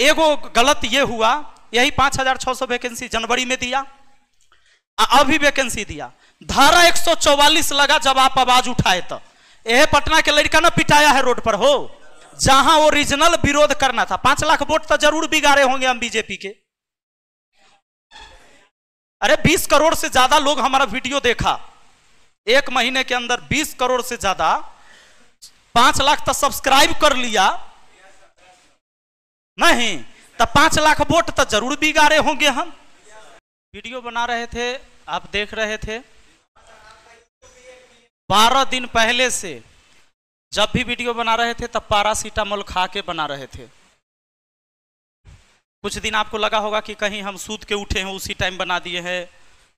एगो गलत ये हुआ यही पांच हजार छह सौ वैकेंसी जनवरी में दिया अभी वैकेंसी दिया धारा 144 लगा जब आप आवाज उठाए तो यह पटना के लड़का ना पिटाया है रोड पर हो जहां वो रीजनल विरोध करना था पांच लाख वोट तो जरूर बिगाड़े होंगे हम बीजेपी के अरे 20 करोड़ से ज्यादा लोग हमारा वीडियो देखा एक महीने के अंदर 20 करोड़ से ज्यादा पांच लाख तक तो सब्सक्राइब कर लिया नहीं तो पांच लाख वोट तो जरूर बिगाड़े होंगे हम वीडियो बना रहे थे आप देख रहे थे बारह दिन पहले से जब भी वीडियो बना रहे थे तब पारासीटामोल खा के बना रहे थे कुछ दिन आपको लगा होगा कि कहीं हम सूद के उठे हैं उसी टाइम बना दिए हैं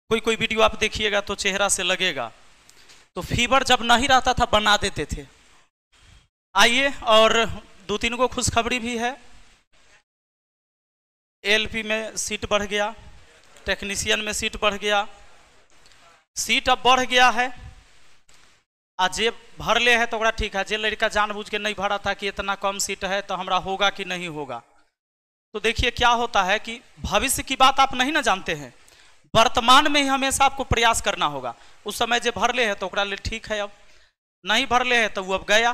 कोई कोई वीडियो आप देखिएगा तो चेहरा से लगेगा तो फीवर जब नहीं रहता था बना देते थे आइए और दो तीन को खुशखबरी भी है एलपी में सीट बढ़ गया टेक्नीशियन में सीट बढ़ गया सीट अब बढ़ गया है आ जे भर ले है तो बड़ा ठीक है जे लड़का जानबूझ के नहीं भरा था कि इतना कम सीट है तो हमारा होगा कि नहीं होगा तो देखिए क्या होता है कि भविष्य की बात आप नहीं ना जानते हैं वर्तमान में ही हमेशा आपको प्रयास करना होगा उस समय जो भर ले है तो ठीक है अब नहीं भर ले है तो वो अब गया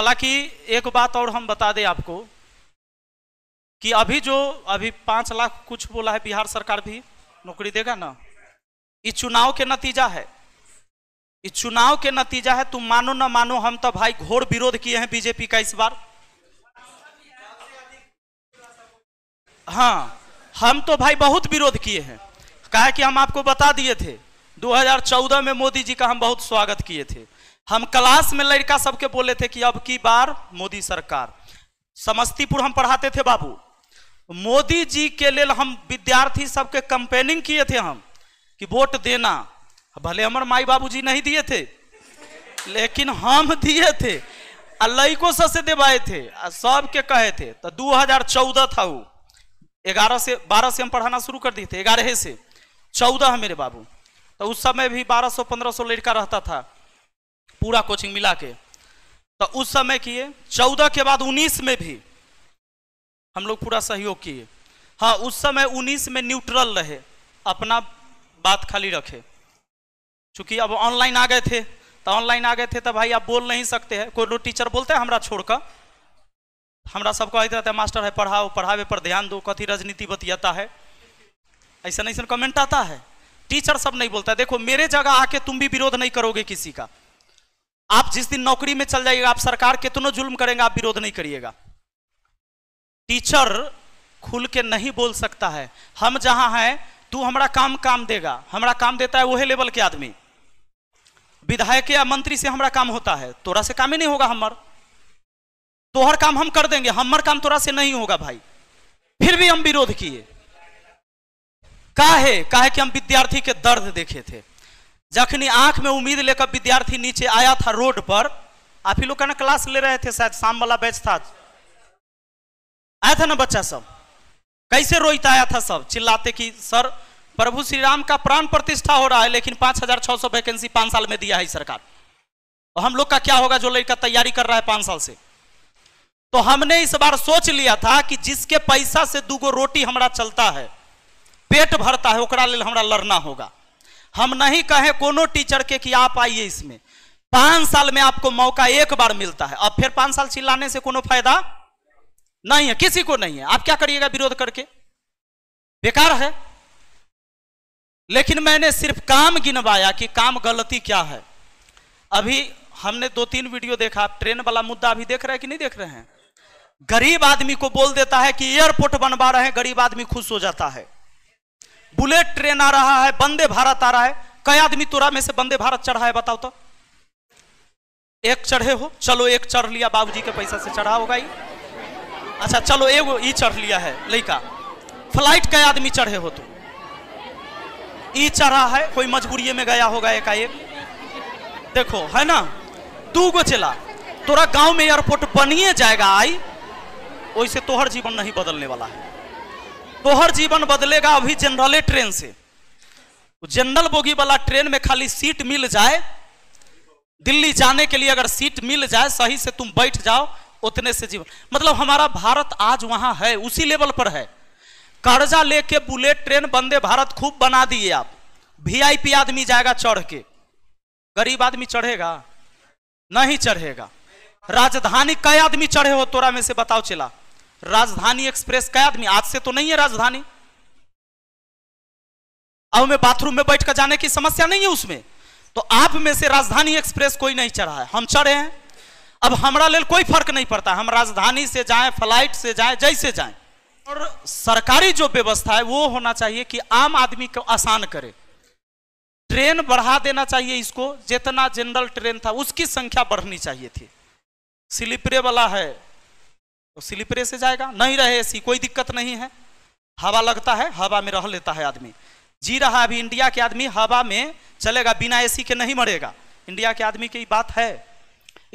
हालांकि एक बात और हम बता दें आपको कि अभी जो अभी पांच लाख कुछ बोला है बिहार सरकार भी नौकरी देगा ना ये चुनाव के नतीजा है ये चुनाव के नतीजा है तुम मानो ना मानो हम तो भाई घोर विरोध किए हैं बीजेपी का इस बार हाँ हम तो भाई बहुत विरोध किए हैं कहा कि हम आपको बता दिए थे 2014 में मोदी जी का हम बहुत स्वागत किए थे हम क्लास में लड़का सबके बोले थे कि अब की बार मोदी सरकार समस्तीपुर हम पढ़ाते थे बाबू मोदी जी के लिए हम विद्यार्थी सबके कंपेनिंग किए थे हम कि वोट देना भले हमार माई जी नहीं दिए थे लेकिन हम दिए थे लड़कों से देवाए थे सबके कहे थे तो 2014 था वो ग्यारह से बारह से हम पढ़ाना शुरू कर दिए थे ग्यारह से चौदह मेरे बाबू तो उस समय भी 1200 1500 लड़का रहता था पूरा कोचिंग मिला के तो उस समय किए चौदह के बाद उन्नीस में भी हम लोग पूरा सहयोग किए हाँ उस समय उन्नीस में न्यूट्रल रहे अपना बात खाली रखे चूंकि अब ऑनलाइन आ गए थे तो ऑनलाइन आ गए थे तो भाई आप बोल नहीं सकते हैं कोई टीचर बोलते हैं हमारा छोड़कर हमारा सब कहते रहता है मास्टर है पढ़ाओ पढ़ावे पर ध्यान दो कथी राजनीति बतियाता है ऐसा नहीं कमेंट आता है टीचर सब नहीं बोलता है। देखो मेरे जगह आके तुम भी विरोध नहीं करोगे किसी का आप जिस दिन नौकरी में चल जाइएगा आप सरकार कितनों जुल्म करेंगे आप विरोध नहीं करिएगा टीचर खुल के नहीं बोल सकता है हम जहां हैं तू हमारा काम काम देगा हमारा काम देता है वह लेवल के आदमी विधायक या मंत्री से हमारा काम होता है तोरा से काम ही नहीं होगा हमर तोहर काम हम कर देंगे हमर काम तोरा से नहीं होगा भाई फिर भी हम विरोध किए काहे काहे कि हम विद्यार्थी के दर्द देखे थे जखनी आंख में उम्मीद लेकर विद्यार्थी नीचे आया था रोड पर आप ही लोग क्लास ले रहे थे शायद शाम वाला बैच था आया था ना बच्चा सब कैसे रोईता आया था सब चिल्लाते कि सर प्रभु श्री राम का प्राण प्रतिष्ठा हो रहा है लेकिन पांच हजार छह सौ वैकेंसी पांच साल में दिया है सरकार और हम लोग का क्या होगा जो लड़का तैयारी कर रहा है पांच साल से तो हमने इस बार सोच लिया था कि जिसके पैसा से दूगो रोटी हमारा चलता है पेट भरता है ओकरा लेल हमारा लड़ना होगा हम नहीं कहें कोनो टीचर के कि आप आइए इसमें पांच साल में आपको मौका एक बार मिलता है अब फिर पांच साल चिल्लाने से कोनो फायदा नहीं है किसी को नहीं है आप क्या करिएगा विरोध करके बेकार है लेकिन मैंने सिर्फ काम गिनवाया कि काम गलती क्या है अभी हमने दो तीन वीडियो देखा आप ट्रेन वाला मुद्दा अभी देख रहे हैं कि नहीं देख रहे हैं गरीब आदमी को बोल देता है कि एयरपोर्ट बनवा रहे हैं गरीब आदमी खुश हो जाता है बुलेट ट्रेन आ रहा है वंदे भारत आ रहा है कई आदमी तुरा में से वंदे भारत चढ़ा है बताओ तो एक चढ़े हो चलो एक चढ़ लिया बाबूजी के पैसा से चढ़ा होगा ही अच्छा चलो एगो ई चढ़ लिया है लड़का फ्लाइट का आदमी चढ़े हो तू ई चढ़ा है कोई मजबूरी में गया होगा एकाएक देखो है ना दू गो चला तोरा गांव में एयरपोर्ट बनिए जाएगा आई वैसे तोहर जीवन नहीं बदलने वाला है तोहर जीवन बदलेगा अभी जनरले ट्रेन से जनरल बोगी वाला ट्रेन में खाली सीट मिल जाए दिल्ली जाने के लिए अगर सीट मिल जाए सही से तुम बैठ जाओ उतने से जीवन मतलब हमारा भारत आज वहां है उसी लेवल पर है कर्जा लेके बुलेट ट्रेन बंदे भारत खूब बना दिए आप वीआईपी आदमी जाएगा चढ़ के गरीब आदमी चढ़ेगा नहीं चढ़ेगा राजधानी कई आदमी चढ़े हो तोरा में से बताओ चला राजधानी एक्सप्रेस कई आदमी आज से तो नहीं है राजधानी अब में बाथरूम में बैठ कर जाने की समस्या नहीं है उसमें तो आप में से राजधानी एक्सप्रेस कोई नहीं चढ़ा है हम चढ़े हैं अब हमारा लेल कोई फर्क नहीं पड़ता हम राजधानी से जाएं फ्लाइट से जाएं जैसे जाएं और सरकारी जो व्यवस्था है वो होना चाहिए कि आम आदमी को आसान करे ट्रेन बढ़ा देना चाहिए इसको जितना जनरल ट्रेन था उसकी संख्या बढ़नी चाहिए थी स्लीपरे वाला है तो स्लीपरे से जाएगा नहीं रहे ऐसी कोई दिक्कत नहीं है हवा लगता है हवा में रह लेता है आदमी जी रहा अभी इंडिया के आदमी हवा में चलेगा बिना एसी के नहीं मरेगा इंडिया के आदमी की बात है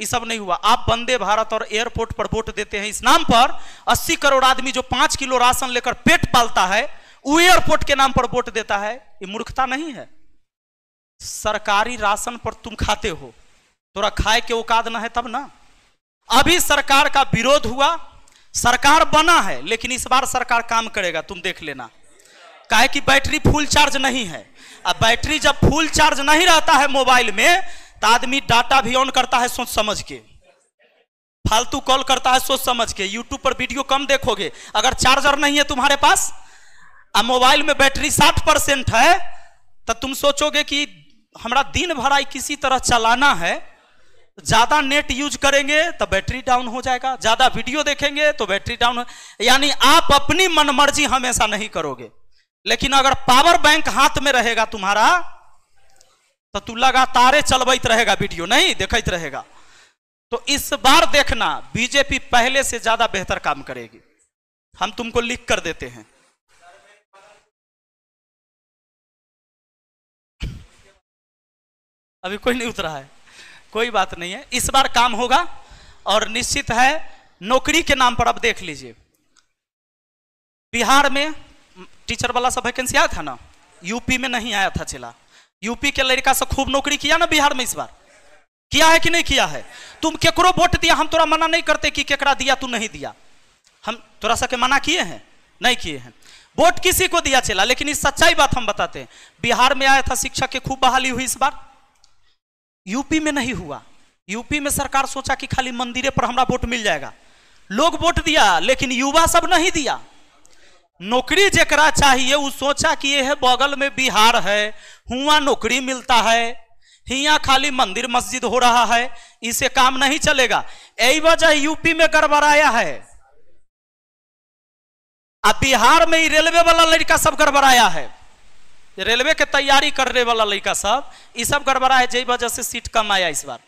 ये सब नहीं हुआ आप वंदे भारत और एयरपोर्ट पर वोट देते हैं इस नाम पर 80 करोड़ आदमी जो पांच किलो राशन लेकर पेट पालता है वो एयरपोर्ट के नाम पर वोट देता है ये मूर्खता नहीं है सरकारी राशन पर तुम खाते हो तोरा खाए के औकात ना है तब ना अभी सरकार का विरोध हुआ सरकार बना है लेकिन इस बार सरकार काम करेगा तुम देख लेना कहे कि बैटरी फुल चार्ज नहीं है अब बैटरी जब फुल चार्ज नहीं रहता है मोबाइल में तो आदमी डाटा भी ऑन करता है सोच समझ के फालतू कॉल करता है सोच समझ के यूट्यूब पर वीडियो कम देखोगे अगर चार्जर नहीं है तुम्हारे पास और मोबाइल में बैटरी साठ परसेंट है तो तुम सोचोगे कि हमारा दिन भराई किसी तरह चलाना है ज्यादा नेट यूज करेंगे तो बैटरी डाउन हो जाएगा ज्यादा वीडियो देखेंगे तो बैटरी डाउन यानी आप अपनी मनमर्जी हमेशा नहीं करोगे लेकिन अगर पावर बैंक हाथ में रहेगा तुम्हारा तो तू लगातारे चलबित रहेगा वीडियो नहीं देखते रहेगा तो इस बार देखना बीजेपी पहले से ज्यादा बेहतर काम करेगी हम तुमको लिख कर देते हैं अभी कोई नहीं उतरा है कोई बात नहीं है इस बार काम होगा और निश्चित है नौकरी के नाम पर अब देख लीजिए बिहार में टीचर वाला सब वैकेंसी आया था ना यूपी में नहीं आया था चिला यूपी के लड़का से खूब नौकरी किया ना बिहार में इस बार किया है कि नहीं किया है तुम केकरो वोट दिया हम तोरा मना नहीं करते कि केकरा दिया तू नहीं दिया हम तोरा सके मना किए हैं नहीं किए हैं वोट किसी को दिया चला लेकिन इस सच्चाई बात हम बताते हैं बिहार में आया था शिक्षा के खूब बहाली हुई इस बार यूपी में नहीं हुआ यूपी में सरकार सोचा कि खाली मंदिरे पर हमारा वोट मिल जाएगा लोग वोट दिया लेकिन युवा सब नहीं दिया नौकरी जरा चाहिए वो सोचा कि ये है बगल में बिहार है हुआ नौकरी मिलता है हिया खाली मंदिर मस्जिद हो रहा है इसे काम नहीं चलेगा यही वजह यूपी में गड़बड़ाया है अब बिहार में रेलवे वाला लड़का सब गड़बड़ाया है रेलवे के तैयारी करने वाला लड़का सब ये सब गड़बड़ा है वजह से सीट कम आया इस बार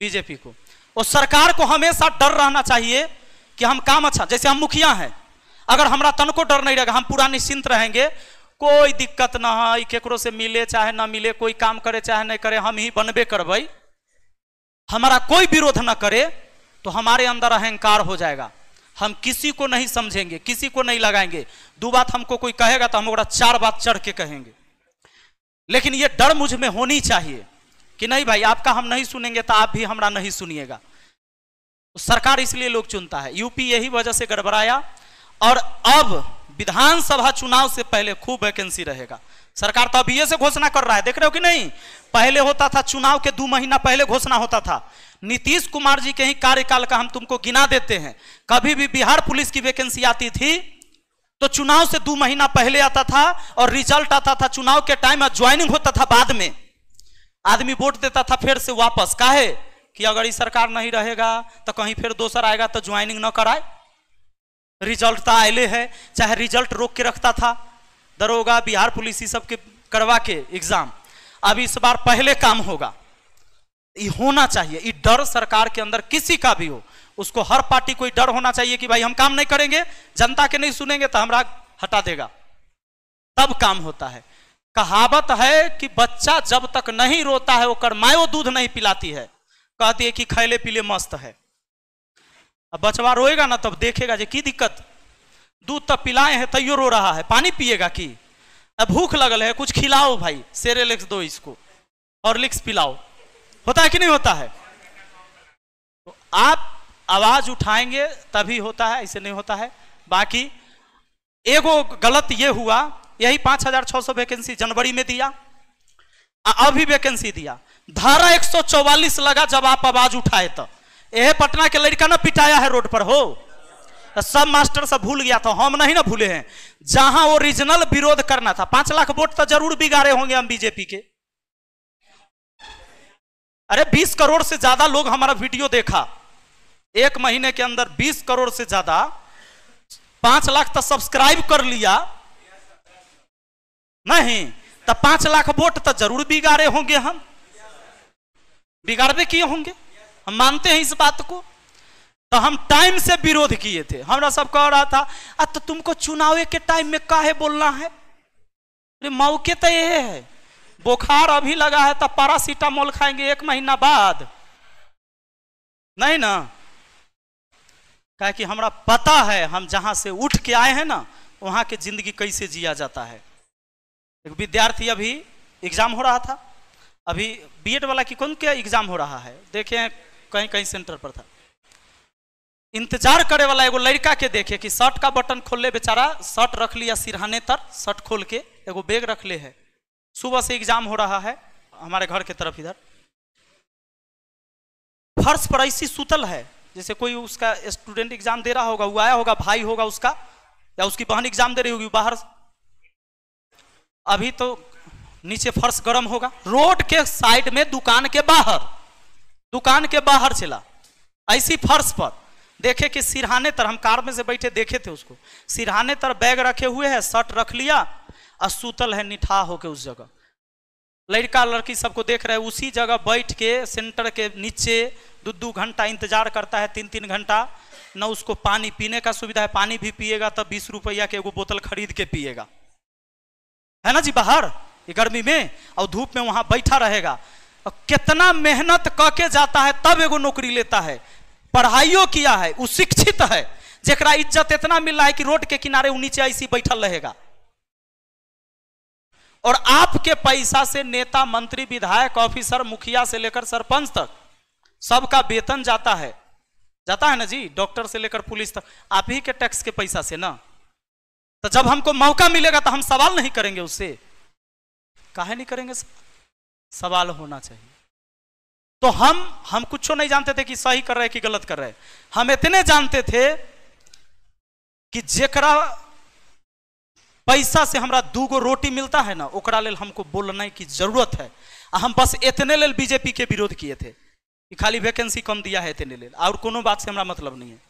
बीजेपी को और सरकार को हमेशा डर रहना चाहिए कि हम काम अच्छा जैसे हम मुखिया हैं अगर हमारा तनको डर नहीं रहेगा हम पूरा निश्चिंत रहेंगे कोई दिक्कत ना है केकरो से मिले चाहे ना मिले कोई काम करे चाहे नहीं करे हम ही बनबे करबई हमारा कोई विरोध ना करे तो हमारे अंदर अहंकार हो जाएगा हम किसी को नहीं समझेंगे किसी को नहीं लगाएंगे दो बात हमको कोई कहेगा तो हम वो चार बात चढ़ के कहेंगे लेकिन ये डर मुझ में होनी चाहिए कि नहीं भाई आपका हम नहीं सुनेंगे तो आप भी हमारा नहीं सुनिएगा तो सरकार इसलिए लोग चुनता है यूपी यही वजह से गड़बड़ाया और अब विधानसभा चुनाव से पहले खूब वैकेंसी रहेगा सरकार तो अभी से घोषणा कर रहा है देख रहे हो कि नहीं पहले होता था चुनाव के दो महीना पहले घोषणा होता था नीतीश कुमार जी के ही कार्यकाल का हम तुमको गिना देते हैं कभी भी बिहार पुलिस की वैकेंसी आती थी तो चुनाव से दो महीना पहले आता था और रिजल्ट आता था चुनाव के टाइम ज्वाइनिंग होता था बाद में आदमी वोट देता था फिर से वापस काहे कि अगर ये सरकार नहीं रहेगा तो कहीं फिर दोसर आएगा तो ज्वाइनिंग न कराए रिजल्ट तो आए है चाहे रिजल्ट रोक के रखता था दरोगा बिहार पुलिस ये सब के करवा के एग्जाम अब इस बार पहले काम होगा ये होना चाहिए ये डर सरकार के अंदर किसी का भी हो उसको हर पार्टी को डर होना चाहिए कि भाई हम काम नहीं करेंगे जनता के नहीं सुनेंगे तो हमारा हटा देगा तब काम होता है कहावत है कि बच्चा जब तक नहीं रोता है वो मायो दूध नहीं पिलाती है कहती है कि खैले पीले मस्त है अब बचवा रोएगा ना तब देखेगा जे की दिक्कत दूध तब पिलाए हैं तैयो रो रहा है पानी पिएगा की अब भूख लगल है कुछ खिलाओ भाई सेरेलेक्स दो इसको और लिक्स पिलाओ होता है कि नहीं होता है तो आप आवाज उठाएंगे तभी होता है ऐसे नहीं होता है बाकी एगो गलत ये हुआ यही पांच हजार छह सौ वैकेंसी जनवरी में दिया अभी वैकेंसी दिया धारा 144 लगा जब आप आवाज उठाए तो यह पटना के लड़का ना पिटाया है रोड पर हो तो सब मास्टर सब भूल गया था हम नहीं ना भूले हैं जहां वो रीजनल विरोध करना था पांच लाख वोट तो जरूर बिगाड़े होंगे हम बीजेपी के अरे बीस करोड़ से ज्यादा लोग हमारा वीडियो देखा एक महीने के अंदर बीस करोड़ से ज्यादा पांच लाख तो सब्सक्राइब कर लिया नहीं तो पांच लाख वोट तो जरूर बिगाड़े होंगे हम बिगाड़वे किए होंगे हम मानते हैं इस बात को तो हम टाइम से विरोध किए थे हमारा सब कह रहा था आ तो तुमको चुनाव के टाइम में काहे बोलना है अरे मौके तो ये है बुखार अभी लगा है तो पैरासीटामोल खाएंगे एक महीना बाद नहीं ना क्या कि हमारा पता है हम जहां से उठ के आए हैं ना वहां के जिंदगी कैसे जिया जाता है एक विद्यार्थी अभी एग्जाम हो रहा था अभी बीएड वाला की कौन क्या एग्जाम हो रहा है देखें कहीं कहीं सेंटर पर था इंतजार करे वाला एगो लड़का के देखे कि शर्ट का बटन खोल ले बेचारा शर्ट रख लिया सिरहाने तर शर्ट खोल के एगो बैग रख ले है सुबह से एग्जाम हो रहा है हमारे घर के तरफ इधर फर्श पर ऐसी सूतल है जैसे कोई उसका स्टूडेंट एग्जाम दे रहा होगा वो आया होगा भाई होगा उसका या उसकी बहन एग्जाम दे रही होगी बाहर अभी तो नीचे फर्श गर्म होगा रोड के साइड में दुकान के बाहर दुकान के बाहर चला ऐसी फर्श पर देखे कि सिरहाने तर हम कार में से बैठे देखे थे उसको सिरहाने तर बैग रखे हुए है शर्ट रख लिया और सूतल है निठा होके उस जगह लड़का लड़की सबको देख रहे उसी जगह बैठ के सेंटर के नीचे दो दो घंटा इंतजार करता है तीन तीन घंटा न उसको पानी पीने का सुविधा है पानी भी पिएगा तब बीस रुपया के एगो बोतल खरीद के पिएगा है ना जी बाहर ये गर्मी में और धूप में वहां बैठा रहेगा कितना मेहनत करके जाता है तब एगो नौकरी लेता है पढ़ाइयो किया है वो शिक्षित है जरा इज्जत इतना मिल रहा है कि रोड के किनारे वो नीचे ऐसी बैठल रहेगा और आपके पैसा से नेता मंत्री विधायक ऑफिसर मुखिया से लेकर सरपंच तक सबका वेतन जाता है जाता है ना जी डॉक्टर से लेकर पुलिस तक आप ही के टैक्स के पैसा से ना तो जब हमको मौका मिलेगा तो हम सवाल नहीं करेंगे उससे काहे नहीं करेंगे सर? सवाल होना चाहिए तो हम हम कुछ नहीं जानते थे कि सही कर रहे कि गलत कर रहे हम इतने जानते थे कि जेकरा पैसा से हमरा दू गो रोटी मिलता है ना ओकरा लेल हमको बोलने की जरूरत है हम बस इतने लेल बीजेपी के विरोध किए थे कि खाली वैकेंसी कम दिया है इतने लेल और कोनो बात से हमारा मतलब नहीं है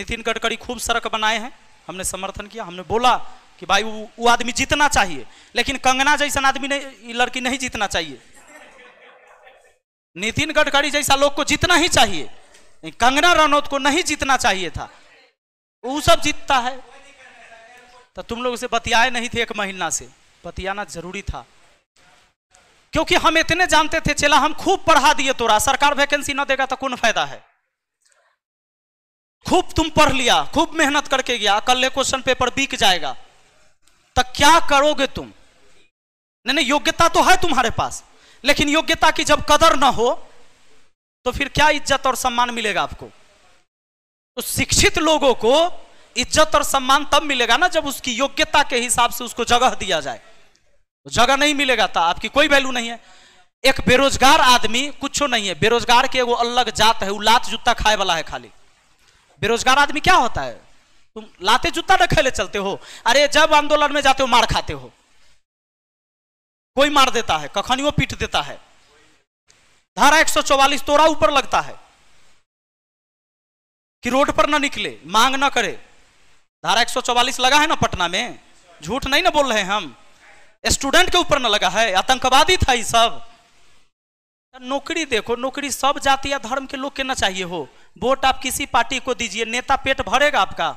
नितिन गडकरी खूब सड़क बनाए हैं हमने समर्थन किया हमने बोला कि भाई वो आदमी जीतना चाहिए लेकिन कंगना जैसा आदमी नहीं लड़की नहीं जीतना चाहिए नितिन गडकरी जैसा लोग को जीतना ही चाहिए कंगना रनौत को नहीं जीतना चाहिए था वो सब जीतता है तो तुम लोग उसे बतियाए नहीं थे एक महीना से बतियाना जरूरी था क्योंकि हम इतने जानते थे चला हम खूब पढ़ा दिए तोरा सरकार वैकेंसी ना देगा तो कौन फायदा है खूब तुम पढ़ लिया खूब मेहनत करके गया कल क्वेश्चन पेपर बीक जाएगा तो क्या करोगे तुम नहीं नहीं योग्यता तो है तुम्हारे पास लेकिन योग्यता की जब कदर ना हो तो फिर क्या इज्जत और सम्मान मिलेगा आपको तो शिक्षित लोगों को इज्जत और सम्मान तब मिलेगा ना जब उसकी योग्यता के हिसाब से उसको जगह दिया जाए तो जगह नहीं मिलेगा था तो आपकी कोई वैल्यू नहीं है एक बेरोजगार आदमी कुछ नहीं है बेरोजगार के वो अलग जात है वो लात जूता खाए वाला है खाली बेरोजगार आदमी क्या होता है तुम लाते जूता न खेले चलते हो अरे जब आंदोलन में जाते हो मार खाते हो कोई मार देता है कखनियों पीट देता है धारा 144 तोरा ऊपर लगता है कि रोड पर ना निकले मांग ना करे धारा 144 लगा है ना पटना में झूठ नहीं ना बोल रहे हम स्टूडेंट के ऊपर ना लगा है आतंकवादी था ये सब नौकरी देखो नौकरी सब जाति या धर्म के लोग के ना चाहिए हो वोट आप किसी पार्टी को दीजिए नेता पेट भरेगा आपका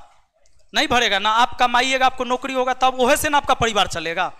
नहीं भरेगा ना आप कमाइएगा आपको नौकरी होगा तब वह से ना आपका परिवार चलेगा